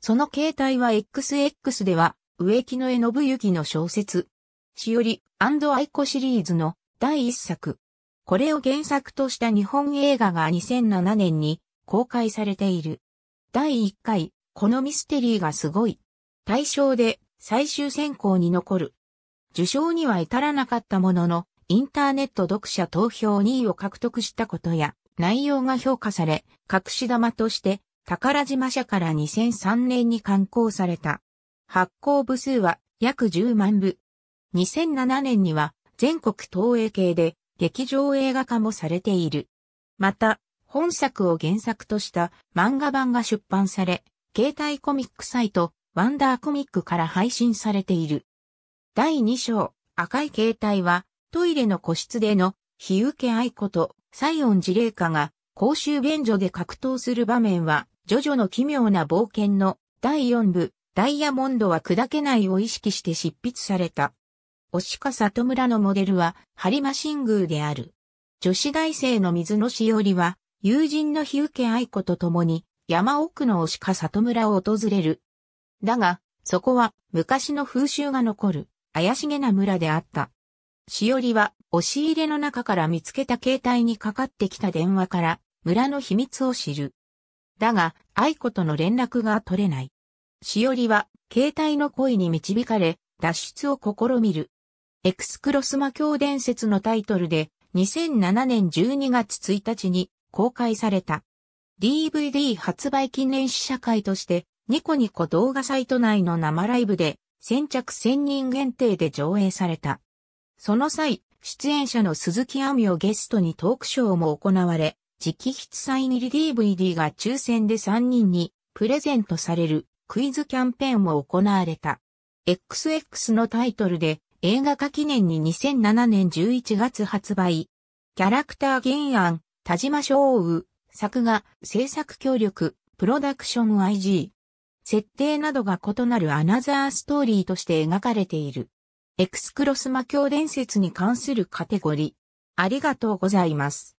その形態は XX では、植木の絵信行の小説、しおり愛子シリーズの第一作。これを原作とした日本映画が2007年に公開されている。第1回、このミステリーがすごい。対象で最終選考に残る。受賞には至らなかったものの、インターネット読者投票2位を獲得したことや、内容が評価され、隠し玉として宝島社から2003年に刊行された。発行部数は約10万部。2007年には全国東映系で劇場映画化もされている。また、本作を原作とした漫画版が出版され、携帯コミックサイト、ワンダーコミックから配信されている。第2章、赤い携帯は、トイレの個室での、日受け愛子と、西音寺麗華が、公衆便所で格闘する場面は、ジョジョの奇妙な冒険の第4部、ダイヤモンドは砕けないを意識して執筆された。押か里村のモデルは、ハリマ神宮である。女子大生の水野しおりは、友人の日受愛子と共に、山奥の押か里村を訪れる。だが、そこは、昔の風習が残る、怪しげな村であった。しおりは、押し入れの中から見つけた携帯にかかってきた電話から、村の秘密を知る。だが、愛子との連絡が取れない。しおりは、携帯の恋に導かれ、脱出を試みる。エクスクロスマ教伝説のタイトルで、2007年12月1日に公開された。DVD 発売記念試写会として、ニコニコ動画サイト内の生ライブで、先着1000人限定で上映された。その際、出演者の鈴木亜美をゲストにトークショーも行われ、直筆サイン入り DVD が抽選で3人にプレゼントされるクイズキャンペーンも行われた。XX のタイトルで映画化記念に2007年11月発売。キャラクター原案、田島昭雨、作画、制作協力、プロダクション IG。設定などが異なるアナザーストーリーとして描かれている。エクスクロス魔教伝説に関するカテゴリー。ありがとうございます。